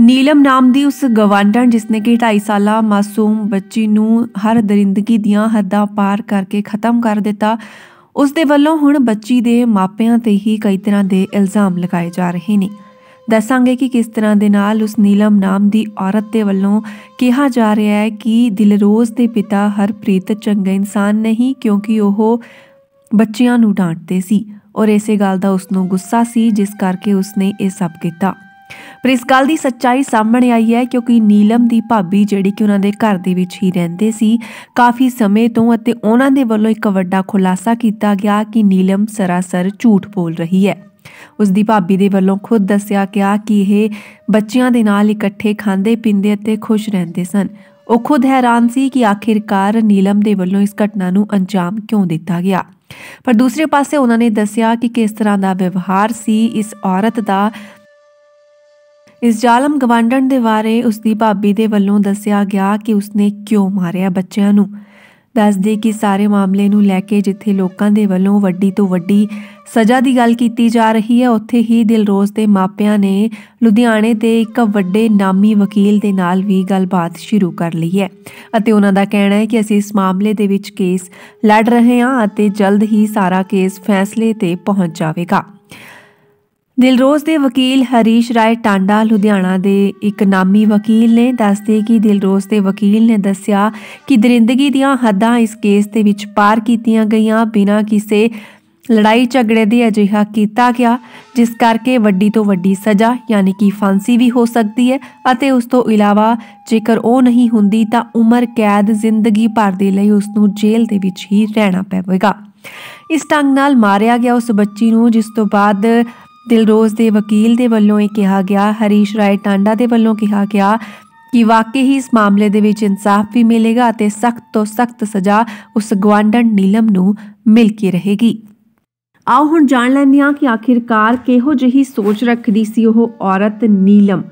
ਨੀਲਮ ਨਾਮ ਦੀ ਉਸ ਗਵਾਂਡਣ ਜਿਸਨੇ ਕਿ 2.5 ਸਾਲਾ ਮਾਸੂਮ ਬੱਚੀ ਨੂੰ ਹਰ ਦਰਿੰਦਗੀ ਦੀਆਂ ਹੱਦਾਂ ਪਾਰ ਕਰਕੇ ਖਤਮ ਕਰ ਦਿੱਤਾ ਉਸ ਦੇ ਵੱਲੋਂ ਹੁਣ ਬੱਚੀ ਦੇ ਮਾਪਿਆਂ ਤੇ ਹੀ ਕਈ ਤਰ੍ਹਾਂ ਦੇ ਇਲਜ਼ਾਮ ਲਗਾਏ ਜਾ ਰਹੇ ਨੇ ਦੱਸਾਂਗੇ ਕਿ ਕਿਸ ਤਰ੍ਹਾਂ ਦੇ ਨਾਲ ਉਸ ਨੀਲਮ ਨਾਮ ਦੀ ਔਰਤ ਦੇ ਵੱਲੋਂ ਕਿਹਾ ਜਾ ਰਿਹਾ ਹੈ ਕਿ ਦਿਲਰੋਜ਼ ਦੇ ਪਿਤਾ ਹਰਪ੍ਰੀਤ ਚੰਗੇ ਇਨਸਾਨ ਨਹੀਂ ਕਿਉਂਕਿ ਉਹ ਬੱਚਿਆਂ ਨੂੰ ਡਾਂਟਦੇ ਸੀ ਔਰ ਇਸੇ ਗੱਲ ਦਾ ਉਸ ਨੂੰ ਗੁੱਸਾ ਸੀ ਜਿਸ ਕਰਕੇ ਉਸਨੇ ਇਹ ਸਭ ਕੀਤਾ ਪਰ ਇਸ ਗੱਲ ਦੀ ਸੱਚਾਈ ਸਾਹਮਣੇ ਆਈ ਹੈ ਕਿਉਂਕਿ ਨੀਲਮ ਦੀ ਭਾਬੀ ਜਿਹੜੀ ਕਿ ਉਹਨਾਂ ਦੇ ਘਰ ਦੇ ਵਿੱਚ ਹੀ ਰਹਿੰਦੇ ਸੀ ਕਾਫੀ ਸਮੇਂ ਤੋਂ ਅਤੇ ਉਹਨਾਂ ਦੇ ਵੱਲੋਂ ਇੱਕ ਵੱਡਾ ਖੁਲਾਸਾ ਕੀਤਾ ਗਿਆ ਕਿ ਨੀਲਮ ਸਰਾਸਰ ਝੂਠ ਬੋਲ ਰਹੀ ਹੈ ਉਸ ਦੀ ਭਾਬੀ ਦੇ ਵੱਲੋਂ ਖੁਦ ਦੱਸਿਆ ਗਿਆ ਕਿ ਇਹ ਬੱਚਿਆਂ ਦੇ ਨਾਲ ਇਕੱਠੇ ਖਾਂਦੇ ਪੀਂਦੇ ਅਤੇ ਖੁਸ਼ ਰਹਿੰਦੇ ਸਨ ਉਹ ਖੁਦ ਹੈਰਾਨ ਸੀ ਕਿ ਆਖਿਰਕਾਰ ਨੀਲਮ ਦੇ ਵੱਲੋਂ ਇਸ ਘਟਨਾ ਨੂੰ ਅੰਜਾਮ ਕਿਉਂ ਦਿੱਤਾ ਗਿਆ ਪਰ ਦੂਸਰੇ ਪਾਸੇ ਉਹਨਾਂ ਨੇ ਦੱਸਿਆ ਕਿ ਕਿਸ ਤਰ੍ਹਾਂ ਦਾ ਵਿਵਹਾਰ ਸੀ ਇਸ ਔਰਤ ਦਾ ਇਸ ਜ਼ਾਲਮ ਗਵਾਂਡਣ ਦੇ ਬਾਰੇ ਉਸ ਦੀ ਭਾਬੀ ਦੇ ਵੱਲੋਂ ਦੱਸਿਆ ਗਿਆ ਕਿ ਉਸਨੇ ਕਿਉਂ ਮਾਰਿਆ ਬੱਚਿਆਂ ਨੂੰ ਦੱਸਦੇ ਕਿ ਸਾਰੇ ਮਾਮਲੇ ਨੂੰ ਲੈ ਕੇ ਜਿੱਥੇ ਲੋਕਾਂ ਦੇ ਵੱਲੋਂ ਵੱਡੀ ਤੋਂ ਵੱਡੀ ਸਜ਼ਾ ਦੀ ਗੱਲ ਕੀਤੀ ਜਾ ਰਹੀ ਹੈ ਉੱਥੇ ਹੀ ਦਿਲਰੋਜ਼ ਦੇ ਮਾਪਿਆਂ ਨੇ ਲੁਧਿਆਣੇ ਦੇ ਇੱਕ ਵੱਡੇ ਨਾਮੀ ਵਕੀਲ ਦੇ ਨਾਲ ਵੀ ਗੱਲਬਾਤ ਸ਼ੁਰੂ ਕਰ ਲਈ ਹੈ ਅਤੇ ਉਹਨਾਂ ਦਾ ਕਹਿਣਾ ਹੈ ਕਿ ਅਸੀਂ ਇਸ ਮਾਮਲੇ ਦੇ ਵਿੱਚ ਕੇਸ ਲੜ ਰਹੇ ਹਾਂ ਅਤੇ ਜਲਦ ਹੀ ਸਾਰਾ ਕੇਸ ਫੈਸਲੇ ਤੇ ਪਹੁੰਚ ਜਾਵੇਗਾ ਦਿਲਰੋਜ਼ ਦੇ ਵਕੀਲ ਹਰੀਸ਼ ਰਾਏ ਟਾਂਡਾ ਲੁਧਿਆਣਾ ਦੇ ਇੱਕ ਨਾਮੀ ਵਕੀਲ ਨੇ ਦੱਸਦੇ ਕਿ ਦਿਲਰੋਜ਼ ਦੇ ਵਕੀਲ ਨੇ ਦੱਸਿਆ ਕਿ ਦਰਿੰਦਗੀ ਦੀਆਂ ਹੱਦਾਂ ਇਸ ਕੇਸ ਦੇ ਵਿੱਚ ਪਾਰ ਕੀਤੀਆਂ ਗਈਆਂ ਬਿਨਾਂ ਕਿਸੇ ਲੜਾਈ ਝਗੜੇ ਦੇ ਅਜਿਹਾ ਕੀਤਾ ਗਿਆ ਜਿਸ ਕਰਕੇ ਵੱਡੀ ਤੋਂ ਵੱਡੀ ਸਜ਼ਾ ਯਾਨੀ ਕਿ ਫਾਂਸੀ ਵੀ ਹੋ ਸਕਦੀ ਹੈ ਅਤੇ ਉਸ ਤੋਂ ਇਲਾਵਾ ਜੇਕਰ ਉਹ ਨਹੀਂ ਹੁੰਦੀ ਤਾਂ ਉਮਰ ਕੈਦ ਜ਼ਿੰਦਗੀ ਭਰ ਦੇ ਲਈ ਉਸ ਨੂੰ ਜੇਲ੍ਹ ਦੇ ਵਿੱਚ ਹੀ ਰਹਿਣਾ ਪਵੇਗਾ ਇਸ ਟੰਗ ਨਾਲ ਮਾਰਿਆ ਗਿਆ ਉਸ ਬੱਚੀ ਨੂੰ ਜਿਸ ਤੋਂ ਬਾਅਦ ਦਿਲਰੋਜ਼ ਦੇ ਵਕੀਲ ਦੇ ਵੱਲੋਂ ਇਹ ਕਿਹਾ ਗਿਆ ਹਰੀਸ਼ ਰਾਏ ਟਾਂਡਾ ਦੇ ਵੱਲੋਂ ਕਿਹਾ ਗਿਆ ਕਿ ਵਾਕਈ ਹੀ ਇਸ ਮਾਮਲੇ ਦੇ ਵਿੱਚ ਇਨਸਾਫ ਵੀ ਮਿਲੇਗਾ ਅਤੇ ਸਖਤ ਤੋਂ ਸਖਤ ਸਜ਼ਾ ਉਸ ਗਵਾਂਡਨ ਨੀਲਮ ਨੂੰ ਮਿਲ ਕੇ ਰਹੇਗੀ ਆਓ ਹੁਣ ਜਾਣ ਲੈਂਦੇ ਹਾਂ ਕਿ ਆਖਿਰਕਾਰ ਕਿਹੋ ਜਿਹੀ ਸੋਚ ਰੱਖਦੀ ਸੀ ਉਹ ਔਰਤ ਨੀਲਮ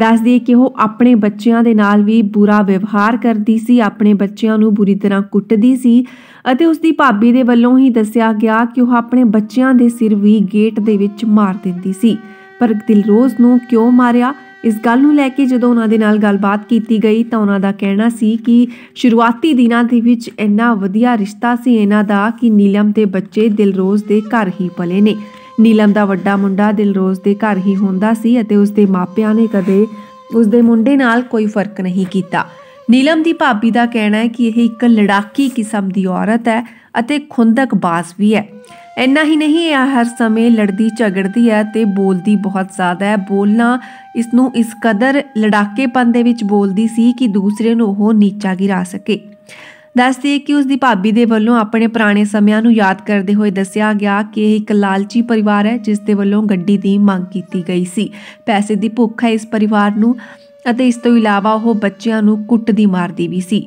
ਦੱਸਦੀ ਕਿ ਉਹ ਆਪਣੇ ਬੱਚਿਆਂ ਦੇ ਨਾਲ ਵੀ ਬੁਰਾ ਵਿਵਹਾਰ ਕਰਦੀ ਸੀ ਆਪਣੇ ਬੱਚਿਆਂ ਨੂੰ ਬੁਰੀ ਤਰ੍ਹਾਂ ਕੁੱਟਦੀ ਸੀ ਅਤੇ ਉਸ ਦੀ ਭਾਬੀ ਦੇ ਵੱਲੋਂ ਹੀ ਦੱਸਿਆ ਗਿਆ ਕਿ ਉਹ ਆਪਣੇ ਬੱਚਿਆਂ ਦੇ ਸਿਰ ਵੀ ਗੇਟ ਦੇ ਵਿੱਚ ਮਾਰ ਦਿੰਦੀ ਸੀ ਪਰ ਦਿਲਰੋਜ਼ ਨੂੰ ਕਿਉਂ ਮਾਰਿਆ ਇਸ ਗੱਲ ਨੂੰ ਲੈ ਕੇ ਜਦੋਂ ਉਹਨਾਂ ਦੇ ਨਾਲ ਗੱਲਬਾਤ ਕੀਤੀ ਗਈ ਤਾਂ ਉਹਨਾਂ ਦਾ ਕਹਿਣਾ ਸੀ ਕਿ ਸ਼ੁਰੂਆਤੀ ਦਿਨਾਂ ਦੇ ਵਿੱਚ ਇੰਨਾ ਵਧੀਆ ਰਿਸ਼ਤਾ ਸੀ ਇਹਨਾਂ ਦਾ ਕਿ ਨੀਲਮ ਦੇ ਬੱਚੇ ਦਿਲਰੋਜ਼ ਦੇ ਘਰ ਹੀ ਪਲੇ ਨੇ ਨੀਲਮ ਦਾ ਵੱਡਾ ਮੁੰਡਾ ਦਿਲਰੋਜ਼ ਦੇ ਘਰ ਹੀ ਹੁੰਦਾ ਸੀ ਅਤੇ ਉਸ ਦੇ ਮਾਪਿਆਂ ਨੇ ਕਦੇ ਉਸ ਦੇ ਮੁੰਡੇ ਨਾਲ ਕੋਈ ਫਰਕ ਨਹੀਂ ਕੀਤਾ ਨੀਲਮ ਦੀ ਭਾਬੀ ਦਾ ਕਹਿਣਾ ਹੈ ਕਿ ਇਹ ਇੱਕ ਲੜਾਕੀ ਕਿਸਮ ਦੀ ਔਰਤ ਹੈ ਅਤੇ ਖੁੰਦਕ ਬਾਜ਼ ਵੀ ਹੈ ਇੰਨਾ ਹੀ ਨਹੀਂ ਇਹ ਹਰ ਸਮੇਂ ਲੜਦੀ ਝਗੜਦੀ ਹੈ ਤੇ ਬੋਲਦੀ ਬਹੁਤ ਜ਼ਿਆਦਾ ਹੈ ਬੋਲਣਾ ਇਸ ਨੂੰ ਇਸ ਕਦਰ ਲੜਾਕੇਪਨ ਦੇ ਵਿੱਚ ਬੋਲਦੀ ਸੀ ਕਿ ਦੂਸਰੇ ਨੂੰ ਉਹ ਨੀਚਾ ਗਿਰਾ ਸਕੇ ਦੱਸਦੀ ਕਿ ਉਸ ਦੀ ਭਾਬੀ ਦੇ ਵੱਲੋਂ ਆਪਣੇ ਪੁਰਾਣੇ ਸਮਿਆਂ ਨੂੰ ਯਾਦ ਕਰਦੇ ਹੋਏ ਦੱਸਿਆ ਗਿਆ ਕਿ ਇਹ ਇੱਕ ਲਾਲਚੀ ਪਰਿਵਾਰ ਹੈ ਜਿਸ ਦੇ ਵੱਲੋਂ ਗੱਡੀ ਦੀ ਮੰਗ ਕੀਤੀ ਗਈ ਸੀ ਪੈਸੇ ਦੀ ਭੁੱਖ ਹੈ ਇਸ ਪਰਿਵਾਰ ਨੂੰ ਅਤੇ ਇਸ ਤੋਂ ਇਲਾਵਾ ਉਹ ਬੱਚਿਆਂ ਨੂੰ ਕੁੱਟਦੀ ਮਾਰਦੀ ਵੀ ਸੀ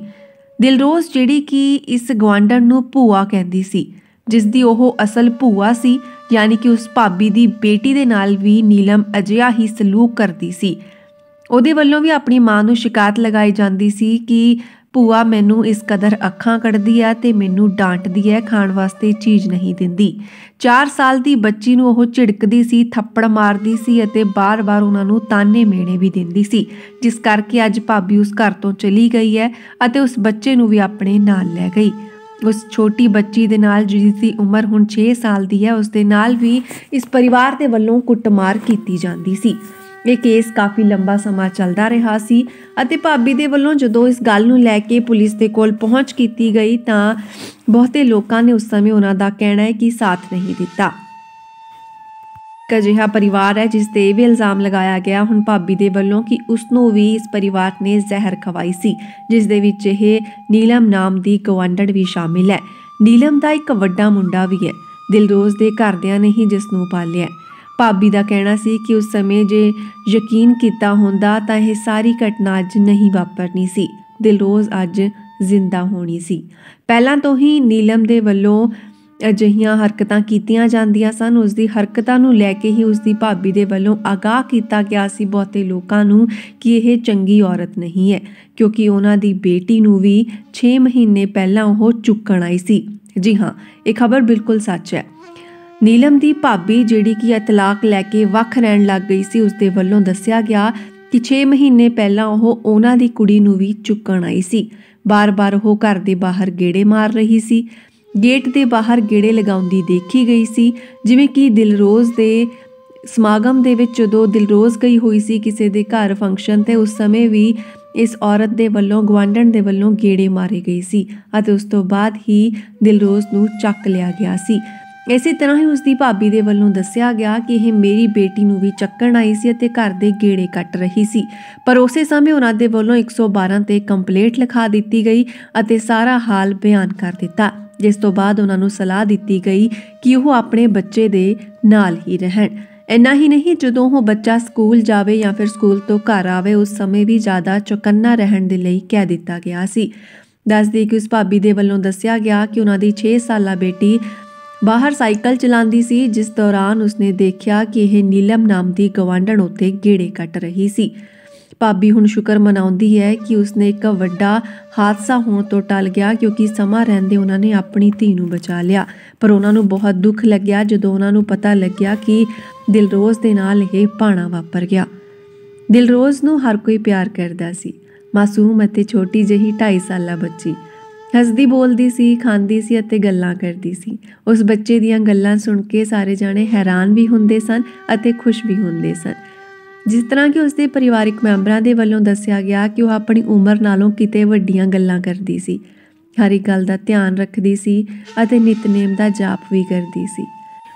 ਦਿਲਰੋਜ਼ ਜਿਹੜੀ ਕਿ ਇਸ ਗਵਾਂਡਣ ਨੂੰ ਭੂਆ ਕਹਿੰਦੀ ਸੀ ਜਿਸ ਦੀ ਉਹ ਅਸਲ ਭੂਆ ਸੀ ਯਾਨੀ ਕਿ ਉਸ ਭਾਬੀ ਦੀ ਬੇਟੀ ਦੇ ਨਾਲ ਵੀ ਨੀਲਮ ਅਜਿਹਾ ਹੀ ਸਲੂਕ ਕਰਦੀ ਸੀ ਉਹਦੇ ਵੱਲੋਂ ਵੀ ਆਪਣੀ ਮਾਂ ਨੂੰ ਸ਼ਿਕਾਇਤ ਲਗਾਈ ਜਾਂਦੀ ਸੀ ਕਿ ਪੂਆ ਮੈਨੂੰ ਇਸ ਕਦਰ ਅੱਖਾਂ ਕੱਢਦੀ ਆ ਤੇ ਮੈਨੂੰ ਡਾਂਟਦੀ ਐ ਖਾਣ ਵਾਸਤੇ ਚੀਜ਼ ਨਹੀਂ ਦਿੰਦੀ 4 ਸਾਲ ਦੀ ਬੱਚੀ ਨੂੰ ਉਹ ਝਿੜਕਦੀ ਸੀ ਥੱਪੜ ਮਾਰਦੀ ਸੀ ਅਤੇ ਬਾਰ-ਬਾਰ ਉਹਨਾਂ ਨੂੰ ਤਾਨੇ ਮੇਣੇ ਵੀ ਦਿੰਦੀ ਸੀ ਜਿਸ ਕਰਕੇ ਅੱਜ ਭਾਬੀ ਉਸ ਘਰ ਤੋਂ ਚਲੀ ਗਈ ਐ ਅਤੇ ਉਸ ਬੱਚੇ ਨੂੰ ਵੀ ਆਪਣੇ ਨਾਲ ਲੈ ਗਈ ਉਸ ਛੋਟੀ ਬੱਚੀ ਦੇ ਨਾਲ ਜਿਹਦੀ ਸੀ ਉਮਰ ਹੁਣ 6 ਸਾਲ ਦੀ ਐ ਉਸ ਦੇ ਨਾਲ ਵੀ ਇਸ ਪਰਿਵਾਰ ਦੇ ਵੱਲੋਂ ਕੁੱਟਮਾਰ ਕੀਤੀ ਜਾਂਦੀ ਸੀ ਇਹ ਕੇਸ ਕਾਫੀ ਲੰਬਾ ਸਮਾਂ ਚੱਲਦਾ ਰਿਹਾ ਸੀ ਅਤੇ ਭਾਬੀ ਦੇ ਵੱਲੋਂ ਜਦੋਂ ਇਸ ਗੱਲ ਨੂੰ ਲੈ ਕੇ ਪੁਲਿਸ ਦੇ ਕੋਲ ਪਹੁੰਚ ਕੀਤੀ ਗਈ ਤਾਂ ਬਹੁਤੇ ਲੋਕਾਂ ਨੇ ਉਸ ਸਮੇਂ ਉਹਨਾਂ ਦਾ ਕਹਿਣਾ ਹੈ ਕਿ ਸਾਥ ਨਹੀਂ ਦਿੱਤਾ ਕਜਿਹਾ ਪਰਿਵਾਰ ਹੈ ਜਿਸ ਤੇ ਇਹ ਵੀ ਇਲਜ਼ਾਮ ਲਗਾਇਆ ਗਿਆ ਹੁਣ ਭਾਬੀ ਦੇ ਵੱਲੋਂ ਕਿ ਉਸ ਨੂੰ ਵੀ ਇਸ ਪਰਿਵਾਰ ਨੇ ਜ਼ਹਿਰ ਖਵਾਈ ਸੀ ਜਿਸ ਦੇ ਵਿੱਚ ਇਹ ਨੀਲਮ ਨਾਮ ਦੀ ਗਵੰਡੜ ਵੀ ਸ਼ਾਮਿਲ ਹੈ ਨੀਲਮ ਦਾ ਇੱਕ ਵੱਡਾ ਮੁੰਡਾ ਵੀ ਹੈ ਦਿਲਰੋਜ਼ ਦੇ ਘਰਦਿਆਂ ਨੇ ਹੀ ਜਿਸ ਨੂੰ ਪਾਲਿਆ ਭਾਬੀ ਦਾ ਕਹਿਣਾ ਸੀ ਕਿ ਉਸ ਸਮੇਂ ਜੇ ਯਕੀਨ ਕੀਤਾ ਹੁੰਦਾ ਤਾਂ ਇਹ ਸਾਰੀ ਘਟਨਾ ਅੱਜ ਨਹੀਂ ਵਾਪਰਨੀ ਸੀ ਦਿਲੋਜ਼ ਅੱਜ ਜ਼ਿੰਦਾ ਹੋਣੀ ਸੀ ਪਹਿਲਾਂ ਤੋਂ ਹੀ ਨੀਲਮ ਦੇ ਵੱਲੋਂ ਅਜਿਹੀਆਂ ਹਰਕਤਾਂ ਕੀਤੀਆਂ ਜਾਂਦੀਆਂ ਸਨ ਉਸ ਦੀ ਹਰਕਤਾਂ ਨੂੰ ਲੈ ਕੇ ਹੀ ਉਸ ਦੀ ਭਾਬੀ ਦੇ ਵੱਲੋਂ ਆਗਾਹ ਕੀਤਾ ਗਿਆ ਸੀ ਬਹੁਤੇ ਲੋਕਾਂ ਨੂੰ ਕਿ ਇਹ ਚੰਗੀ ਔਰਤ ਨਹੀਂ ਹੈ ਕਿਉਂਕਿ ਉਹਨਾਂ ਦੀ ਬੇਟੀ ਨੂੰ ਵੀ 6 ਮਹੀਨੇ ਪਹਿਲਾਂ ਉਹ ਚੁੱਕਣ ਆਈ ਸੀ ਜੀ ਹਾਂ ਇਹ ਖਬਰ ਬਿਲਕੁਲ ਸੱਚ ਹੈ ਨੀਲਮ ਦੀ ਭਾਬੀ ਜਿਹੜੀ ਕਿ ਇਤਲਾਕ ਲੈ ਕੇ ਵੱਖ ਰਹਿਣ ਲੱਗ ਗਈ ਸੀ ਉਸ ਦੇ ਵੱਲੋਂ ਦੱਸਿਆ ਗਿਆ ਕਿ 6 ਮਹੀਨੇ ਪਹਿਲਾਂ ਉਹ ਉਹਨਾਂ ਦੀ ਕੁੜੀ ਨੂੰ ਵੀ ਚੁੱਕਣ ਆਈ ਸੀ ਬਾਰ-ਬਾਰ ਉਹ ਘਰ ਦੇ ਬਾਹਰ ਗੇੜੇ ਮਾਰ ਰਹੀ ਸੀ ਗੇਟ ਦੇ ਬਾਹਰ ਗੇੜੇ ਲਗਾਉਂਦੀ ਦੇਖੀ ਗਈ ਸੀ ਜਿਵੇਂ ਕਿ ਦਿਲਰੋਜ਼ ਦੇ ਸਮਾਗਮ ਦੇ ਵਿੱਚ ਜਦੋਂ ਦਿਲਰੋਜ਼ ਗਈ ਹੋਈ ਸੀ ਕਿਸੇ ਦੇ ਘਰ ਫੰਕਸ਼ਨ ਤੇ ਉਸ ਸਮੇਂ ਵੀ ਇਸ ਔਰਤ ਦੇ ਵੱਲੋਂ ਗਵਾਂਡਣ ਦੇ ਵੱਲੋਂ ਗੇੜੇ ਮਾਰੇ ਗਏ ਸੀ ਅਤੇ ਉਸ ਤੋਂ ਬਾਅਦ ਹੀ ਦਿਲਰੋਜ਼ ਨੂੰ ਚੱਕ ਲਿਆ ਗਿਆ ਸੀ ਇਸੇ ਤਰ੍ਹਾਂ ਹੀ ਉਸ ਦੀ ਭਾਬੀ ਦੇ ਵੱਲੋਂ ਦੱਸਿਆ ਗਿਆ ਕਿ ਇਹ ਮੇਰੀ ਬੇਟੀ ਨੂੰ ਵੀ ਚੱਕਣ ਆਈ ਸੀ ਅਤੇ ਘਰ ਦੇ ਗੇੜੇ ਕੱਟ ਰਹੀ ਸੀ ਪਰ ਉਸੇ ਸਮੇਂ ਉਹਨਾਂ ਦੇ ਵੱਲੋਂ 112 ਤੇ ਕੰਪਲੇਂਟ ਲਿਖਾ ਦਿੱਤੀ ਗਈ ਅਤੇ ਸਾਰਾ ਹਾਲ ਬਿਆਨ ਕਰ ਦਿੱਤਾ ਜਿਸ ਤੋਂ ਬਾਅਦ ਉਹਨਾਂ ਨੂੰ ਸਲਾਹ ਦਿੱਤੀ ਗਈ ਕਿ ਉਹ ਆਪਣੇ ਬੱਚੇ ਦੇ ਨਾਲ ਹੀ ਰਹਿਣ ਇੰਨਾ ਹੀ ਨਹੀਂ ਜਦੋਂ ਉਹ ਬੱਚਾ ਸਕੂਲ ਜਾਵੇ ਜਾਂ ਫਿਰ ਸਕੂਲ ਤੋਂ ਘਰ ਆਵੇ ਉਸ ਸਮੇਂ ਵੀ ਜ਼ਿਆਦਾ ਚੁਕੰਨਾ ਰਹਿਣ ਦੇ ਲਈ ਕਹਿ ਦਿੱਤਾ ਗਿਆ ਸੀ ਦੱਸਦੀ ਕਿ ਉਸ ਭਾਬੀ ਦੇ ਵੱਲੋਂ ਦੱਸਿਆ ਗਿਆ ਕਿ ਉਹਨਾਂ ਦੀ 6 ਸਾਲਾ ਬੇਟੀ ਬਾਹਰ ਸਾਈਕਲ ਚਲਾਉਂਦੀ ਸੀ ਜਿਸ ਦੌਰਾਨ ਉਸਨੇ ਦੇਖਿਆ ਕਿ ਇਹ ਨੀਲਮ ਨਾਮ ਦੀ ਗਵਾਂਡਣ ਉੱਤੇ ਗੇੜੇ ਕੱਟ ਰਹੀ ਸੀ ਭਾਬੀ ਹੁਣ ਸ਼ੁਕਰ ਮਨਾਉਂਦੀ ਹੈ ਕਿ ਉਸਨੇ ਇੱਕ ਵੱਡਾ ਹਾਦਸਾ ਹੋਣ ਤੋਂ ਟਲ ਗਿਆ ਕਿਉਂਕਿ ਸਮਾਂ ਰਹਿੰਦੇ ਉਹਨਾਂ ਨੇ ਆਪਣੀ ਧੀ ਨੂੰ ਬਚਾ ਲਿਆ ਪਰ ਉਹਨਾਂ ਨੂੰ ਬਹੁਤ ਦੁੱਖ ਲੱਗਿਆ ਜਦੋਂ ਉਹਨਾਂ ਨੂੰ ਪਤਾ ਲੱਗਿਆ ਕਿ ਦਿਲਰੋਜ਼ ਦੇ ਨਾਲ ਇਹ ਪਾਣਾ ਵਾਪਰ ਗਿਆ ਦਿਲਰੋਜ਼ ਨੂੰ ਹਰ ਕੋਈ ਪਿਆਰ ਕਰਦਾ ਸੀ ਮਾਸੂਮ ਅਤੇ ਛੋਟੀ ਜਹੀ 2.5 ਸਾਲਾ ਬੱਚੀ ਹੱਸਦੀ ਬੋਲਦੀ ਸੀ ਖਾਂਦੀ ਸੀ ਅਤੇ ਗੱਲਾਂ ਕਰਦੀ ਸੀ ਉਸ ਬੱਚੇ ਦੀਆਂ ਗੱਲਾਂ ਸੁਣ ਕੇ ਸਾਰੇ ਜਾਣੇ ਹੈਰਾਨ ਵੀ ਹੁੰਦੇ ਸਨ ਅਤੇ ਖੁਸ਼ ਵੀ ਹੁੰਦੇ ਸਨ ਜਿਸ ਤਰ੍ਹਾਂ ਕਿ ਉਸਦੇ ਪਰਿਵਾਰਿਕ ਮੈਂਬਰਾਂ ਦੇ ਵੱਲੋਂ ਦੱਸਿਆ ਗਿਆ ਕਿ ਉਹ ਆਪਣੀ ਉਮਰ ਨਾਲੋਂ ਕਿਤੇ ਵੱਡੀਆਂ ਗੱਲਾਂ ਕਰਦੀ ਸੀ ਹਰ ਇੱਕ ਗੱਲ ਦਾ ਧਿਆਨ ਰੱਖਦੀ ਸੀ ਅਤੇ ਨਿਤਨੇਮ ਦਾ ਜਾਪ ਵੀ ਕਰਦੀ ਸੀ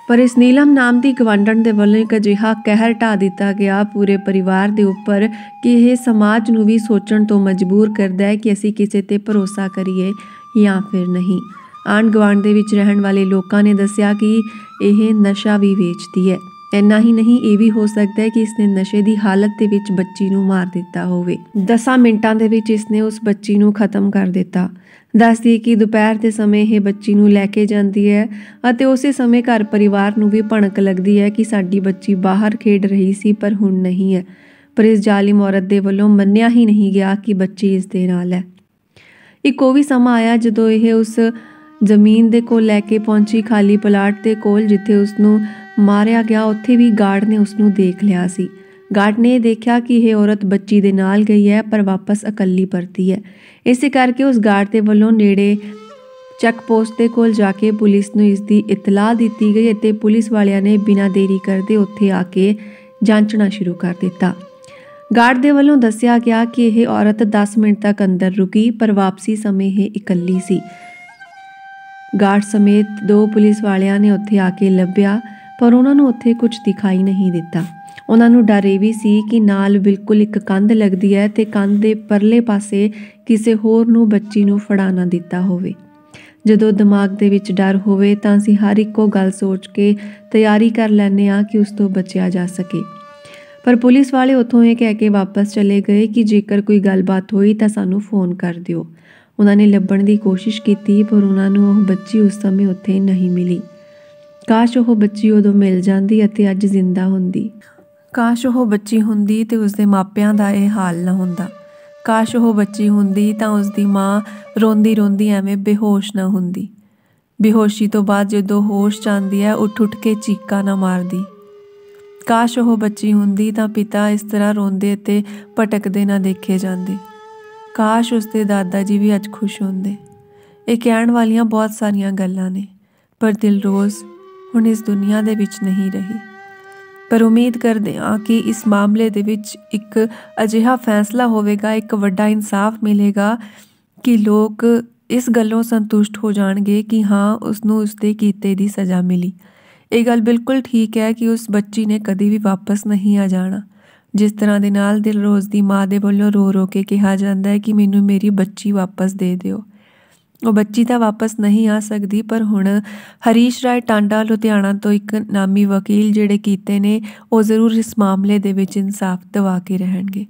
ਪਰ ਇਸ ਨੀਲਮ ਨਾਮ ਦੀ ਗਵੰਡਣ ਦੇ ਵੱਲੋਂ ਇੱਕ ਅਜਿਹਾ ਕਹਿਰ ਢਾ ਦਿੱਤਾ ਗਿਆ ਪੂਰੇ ਪਰਿਵਾਰ ਦੇ ਉੱਪਰ ਕਿ ਇਹ ਸਮਾਜ ਨੂੰ ਵੀ ਸੋਚਣ ਤੋਂ ਮਜਬੂਰ ਕਰਦਾ ਹੈ ਕਿ ਅਸੀਂ ਕਿਸੇ ਤੇ ਭਰੋਸਾ ਕਰੀਏ ਜਾਂ ਫਿਰ ਨਹੀਂ ਆਂਡ ਗਵਾਂਡ ਦੇ ਵਿੱਚ ਰਹਿਣ ਵਾਲੇ ਲੋਕਾਂ ਨੇ ਦੱਸਿਆ ਕਿ ਇਹ ਨਸ਼ਾ ਵੀ ਵੇਚਦੀ ਹੈ ਇੰਨਾ ਹੀ ਨਹੀਂ ਇਹ ਵੀ ਹੋ ਸਕਦਾ ਹੈ ਕਿ ਇਸਨੇ ਨਸ਼ੇ ਦੀ ਹਾਲਤ ਦੇ ਵਿੱਚ ਬੱਚੀ ਨੂੰ ਮਾਰ ਦਿੱਤਾ ਹੋਵੇ 10 ਮਿੰਟਾਂ ਦੇ ਵਿੱਚ ਇਸਨੇ ਉਸ ਬੱਚੀ ਨੂੰ ਖਤਮ ਕਰ ਦਿੱਤਾ ਦੱਸਦੀ ਕਿ ਦੁਪਹਿਰ ਦੇ ਸਮੇਂ ਇਹ ਬੱਚੀ ਨੂੰ ਲੈ ਕੇ ਜਾਂਦੀ ਹੈ ਅਤੇ ਉਸੇ ਸਮੇਂ ਘਰ ਪਰਿਵਾਰ ਨੂੰ ਵੀ ਭਣਕ ਲੱਗਦੀ ਹੈ ਕਿ ਸਾਡੀ ਬੱਚੀ ਬਾਹਰ ਖੇਡ ਰਹੀ ਸੀ ਪਰ ਹੁਣ ਨਹੀਂ ਹੈ ਪਰ ਇਸ ਜ਼ਾਲਿਮ ਔਰਤ ਦੇ ਵੱਲੋਂ ਮੰਨਿਆ ਹੀ ਨਹੀਂ ਗਿਆ ਕਿ ਬੱਚੀ ਇਸ ਦੇ ਨਾਲ ਹੈ ਇੱਕ ਉਹ ਵੀ ਸਮਾਂ ਆਇਆ ਜਦੋਂ ਇਹ ਉਸ ਜ਼ਮੀਨ ਦੇ ਕੋਲ ਲੈ ਕੇ ਪਹੁੰਚੀ ਖਾਲੀ ਪਲਾਟ ਦੇ ਕੋਲ ਜਿੱਥੇ ਉਸ ਨੂੰ ਮਾਰਿਆ ਗਿਆ ਉੱਥੇ ਵੀ ਗਾਰਡ ਨੇ ਉਸ ਨੂੰ ਦੇਖ ਲਿਆ ਸੀ ਗਾਰਡ ਨੇ ਦੇਖਿਆ ਕਿ ਇਹ ਔਰਤ ਬੱਚੀ ਦੇ ਨਾਲ ਗਈ ਹੈ ਪਰ ਵਾਪਸ ਇਕੱਲੀ ਪਰਤੀ ਹੈ ਇਸੇ ਕਰਕੇ ਉਸ ਗਾਰਡ ਦੇ ਵੱਲੋਂ ਨੇੜੇ ਚੈੱਕ ਪੋਸਟ ਦੇ ਕੋਲ ਜਾ ਕੇ ਪੁਲਿਸ ਨੂੰ ਇਸ ਦੀ ਇਤਲਾਹ ਦਿੱਤੀ ਗਈ ਅਤੇ ਪੁਲਿਸ ਵਾਲਿਆਂ ਨੇ ਬਿਨਾਂ ਦੇਰੀ ਕਰਦੇ ਉੱਥੇ ਆ ਕੇ ਜਾਂਚਣਾ ਸ਼ੁਰੂ ਕਰ ਦਿੱਤਾ ਗਾਰਡ ਦੇ ਵੱਲੋਂ ਦੱਸਿਆ ਗਿਆ ਕਿ ਇਹ ਔਰਤ 10 ਮਿੰਟ ਤੱਕ ਅੰਦਰ ਰੁਕੀ ਪਰ ਵਾਪਸੀ ਸਮੇਂ ਇਹ ਇਕੱਲੀ ਸੀ ਗਾਰਡ ਸਮੇਤ ਦੋ ਪੁਲਿਸ ਵਾਲਿਆਂ ਨੇ ਉੱਥੇ ਆ ਕੇ ਲੱਭਿਆ ਪਰ ਉਹਨਾਂ ਨੂੰ ਉੱਥੇ ਕੁਝ ਦਿਖਾਈ ਨਹੀਂ ਦਿੱਤਾ ਉਹਨਾਂ ਨੂੰ ਡਰ ਵੀ ਸੀ ਕਿ ਨਾਲ ਬਿਲਕੁਲ ਇੱਕ ਕੰਧ ਲੱਗਦੀ ਹੈ ਤੇ ਕੰਧ ਦੇ ਪਰਲੇ ਪਾਸੇ ਕਿਸੇ ਹੋਰ ਨੂੰ ਬੱਚੀ ਨੂੰ ਫੜਾ ਨਾ ਦਿੱਤਾ ਹੋਵੇ ਜਦੋਂ ਦਿਮਾਗ ਦੇ ਵਿੱਚ ਡਰ ਹੋਵੇ ਤਾਂ ਅਸੀਂ ਹਰ ਇੱਕੋ ਗੱਲ ਸੋਚ ਕੇ ਤਿਆਰੀ ਕਰ ਲੈਨੇ ਆ ਕਿ ਉਸ ਤੋਂ ਬਚਿਆ ਜਾ ਸਕੇ ਪਰ ਪੁਲਿਸ ਵਾਲੇ ਉੱਥੋਂ ਇਹ ਕਹਿ ਕੇ ਵਾਪਸ ਚਲੇ ਗਏ ਕਿ ਜੇਕਰ ਕੋਈ ਗੱਲਬਾਤ ਹੋਈ ਤਾਂ ਸਾਨੂੰ ਫੋਨ ਕਰ ਦਿਓ ਉਹਨਾਂ ਨੇ ਲੱਭਣ ਦੀ ਕੋਸ਼ਿਸ਼ ਕੀਤੀ ਪਰ ਉਹਨਾਂ ਨੂੰ ਉਹ ਬੱਚੀ ਉਸ ਸਮੇਂ ਉੱਥੇ ਨਹੀਂ ਮਿਲੀ ਕਾਸ਼ ਉਹ ਬੱਚੀ ਉਦੋਂ ਮਿਲ ਜਾਂਦੀ ਅਤੇ ਅੱਜ ਜ਼ਿੰਦਾ ਹੁੰਦੀ ਕਾਸ਼ ਉਹ ਬੱਚੀ ਹੁੰਦੀ ਤੇ ਉਸਦੇ ਮਾਪਿਆਂ ਦਾ ਇਹ ਹਾਲ ਨਾ ਹੁੰਦਾ ਕਾਸ਼ ਉਹ ਬੱਚੀ ਹੁੰਦੀ ਤਾਂ ਉਸਦੀ ਮਾਂ ਰੋਂਦੀ ਰੋਂਦੀ ਐਵੇਂ ਬੇਹੋਸ਼ ਨਾ ਹੁੰਦੀ ਬੇਹੋਸ਼ੀ ਤੋਂ ਬਾਅਦ ਜਦੋਂ ਹੋਸ਼ ਜਾਂਦੀ ਹੈ ਉੱਠ ਉੱਠ ਕੇ ਚੀਕਾਂ ਨਾ ਮਾਰਦੀ ਕਾਸ਼ ਉਹ ਬੱਚੀ ਹੁੰਦੀ ਤਾਂ ਪਿਤਾ ਇਸ ਤਰ੍ਹਾਂ ਰੋਂਦੇ ਤੇ ਪਟਕਦੇ ਨਾ ਦੇਖੇ ਜਾਂਦੇ ਕਾਸ਼ ਉਸਦੇ ਦਾਦਾ ਜੀ ਵੀ ਅੱਜ ਖੁਸ਼ ਹੁੰਦੇ ਇਹ ਕਹਿਣ ਵਾਲੀਆਂ ਬਹੁਤ ਸਾਰੀਆਂ ਗੱਲਾਂ ਨੇ ਪਰ ਦਿਲ ਰੋਜ਼ ਹੁਣ ਇਸ ਦੁਨੀਆ ਦੇ ਵਿੱਚ ਨਹੀਂ ਰਹੀ ਪਰ ਉਮੀਦ ਕਰਦੇ ਹਾਂ ਕਿ ਇਸ ਮਾਮਲੇ ਦੇ ਵਿੱਚ ਇੱਕ ਅਜਿਹਾ ਫੈਸਲਾ ਹੋਵੇਗਾ ਇੱਕ ਵੱਡਾ ਇਨਸਾਫ ਮਿਲੇਗਾ ਕਿ ਲੋਕ ਇਸ ਗੱਲੋਂ ਸੰਤੁਸ਼ਟ ਹੋ ਜਾਣਗੇ ਕਿ ਹਾਂ ਉਸ ਨੂੰ ਉਸ ਦੇ ਕੀਤੇ ਦੀ ਸਜ਼ਾ ਮਿਲੀ ਇਹ ਗੱਲ ਬਿਲਕੁਲ ਠੀਕ ਹੈ ਕਿ ਉਸ ਬੱਚੀ ਨੇ ਕਦੀ ਵੀ ਵਾਪਸ ਨਹੀਂ ਆ ਜਾਣਾ ਜਿਸ ਤਰ੍ਹਾਂ ਦੇ ਨਾਲ ਦਿਲ ਰੋਜ਼ ਦੀ ਮਾਂ ਦੇ ਵੱਲੋਂ ਰੋ ਰੋ ਕੇ ਕਿਹਾ ਜਾਂਦਾ ਹੈ ਕਿ ਮੈਨੂੰ ਮੇਰੀ ਬੱਚੀ ਵਾਪਸ ਦੇ ਦਿਓ ਉਹ ਬੱਚੀ ਤਾਂ ਵਾਪਸ ਨਹੀਂ ਆ ਸਕਦੀ ਪਰ ਹੁਣ ਹਰੀਸ਼ ਰਾਏ ਟਾਂਡਾ ਲੁਧਿਆਣਾ ਤੋਂ ਇੱਕ ਨਾਮੀ ਵਕੀਲ ਜਿਹੜੇ ਕੀਤੇ ਨੇ ਉਹ ਜ਼ਰੂਰ ਇਸ ਮਾਮਲੇ ਦੇ ਵਿੱਚ ਇਨਸਾਫ ਦਿਵਾ ਕੇ ਰਹਿਣਗੇ